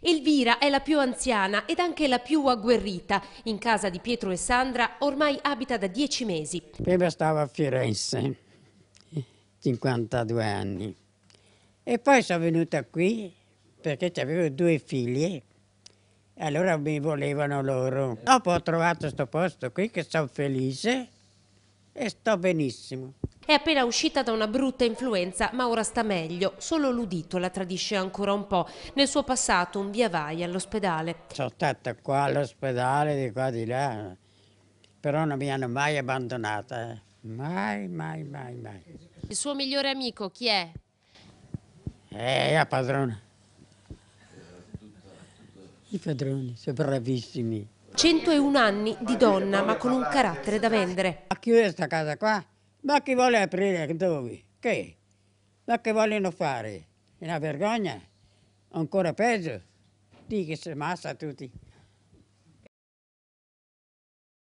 Elvira è la più anziana ed anche la più agguerrita. In casa di Pietro e Sandra ormai abita da dieci mesi. Prima stava a Firenze, 52 anni. E poi sono venuta qui perché avevo due figlie e allora mi volevano loro. Dopo ho trovato questo posto qui che sono felice e sto benissimo. È appena uscita da una brutta influenza, ma ora sta meglio. Solo l'udito la tradisce ancora un po'. Nel suo passato un via vai all'ospedale. Sono stata qua all'ospedale, di qua di là, però non mi hanno mai abbandonata. Eh. Mai, mai, mai, mai. Il suo migliore amico chi è? Eh, la padrona. I padroni sono bravissimi. 101 anni di donna, ma con un carattere da vendere. A chiudere questa casa qua ma chi vuole aprire dove? Che? Ma che vogliono fare? È una vergogna? Ancora peggio? Di che si ammassa tutti.